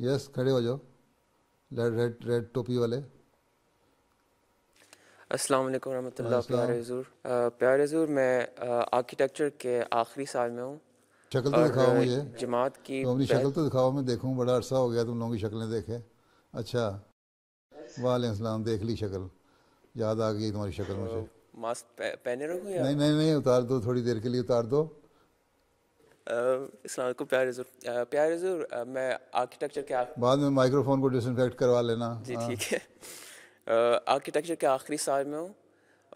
Yes खड़े हो जाओ रेड रेड टोपी वाले अस्सलाम वालेकुम रहमतुल्लाह प्यारे हुजूर प्यारे हुजूर मैं आर्किटेक्चर के आखिरी साल में हूँ शक्ल तो दिखाओ मुझे जमात की तो अपनी शक्ल तो दिखाओ मैं देखूँ बड़ा अरसा हो गया तुम लोगों की शक्लें देखे अच्छा वाले सलाम देख ली शक्ल याद आ गई तुम्हारी शक्ल तो मुझे मास्क पहने रखो नहीं नहीं नहीं उतार दो थोड़ी देर के लिए उतार दो इस्लाम को प्यार हजूर प्यार हजूर मैं आर्किटेक्चर के बाद में माइक्रोफोन को डिसइंफेक्ट करवा लेना जी हाँ। ठीक है आर्किटेक्चर के आखिरी साल में हूँ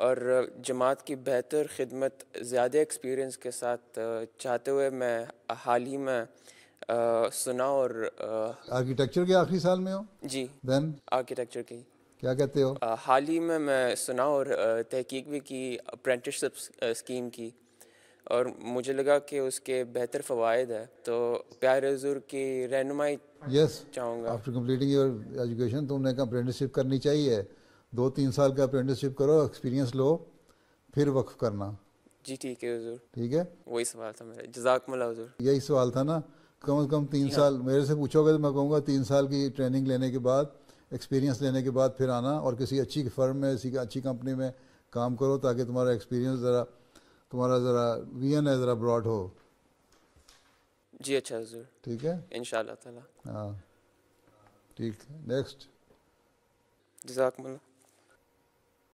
और जमात की बेहतर खिदमत ज़्यादा एक्सपीरियंस के साथ चाहते हुए मैं हाल ही में आ, सुना और आर्किटेक्चर के आखिरी साल में हो जी देन आर्किटेक्चर की क्या कहते हो हाल ही में मैं सुना और तहकीक भी की अप्रेंटिसशिप स्कीम की और मुझे लगा कि उसके बेहतर फवायद है तो प्यारे हजूर की रहनुमाई यस चाहूँगा आफ्टर कम्प्लीटिंग योर एजुकेशन तुमने एक अप्रेंटिसशिप करनी चाहिए दो तीन साल का अप्रेंटिसशिप करो एक्सपीरियंस लो फिर वक्फ करना जी ठीक है हजूर ठीक है वही सवाल था मेरा मिला हजूर यही सवाल था ना कम से कम तीन साल हाँ। मेरे से पूछोगे तो मैं कहूँगा तीन साल की ट्रेनिंग लेने के बाद एक्सपीरियंस लेने के बाद फिर आना और किसी अच्छी फर्म में किसी अच्छी कंपनी में काम करो ताकि तुम्हारा एक्सपीरियंस ज़रा तुम्हारा ज़रा वीएन है ज़रा ब्रॉड हो जी अच्छा हजूर ठीक है इन ताला हाँ ठीक नेक्स्ट जजाकमल्ला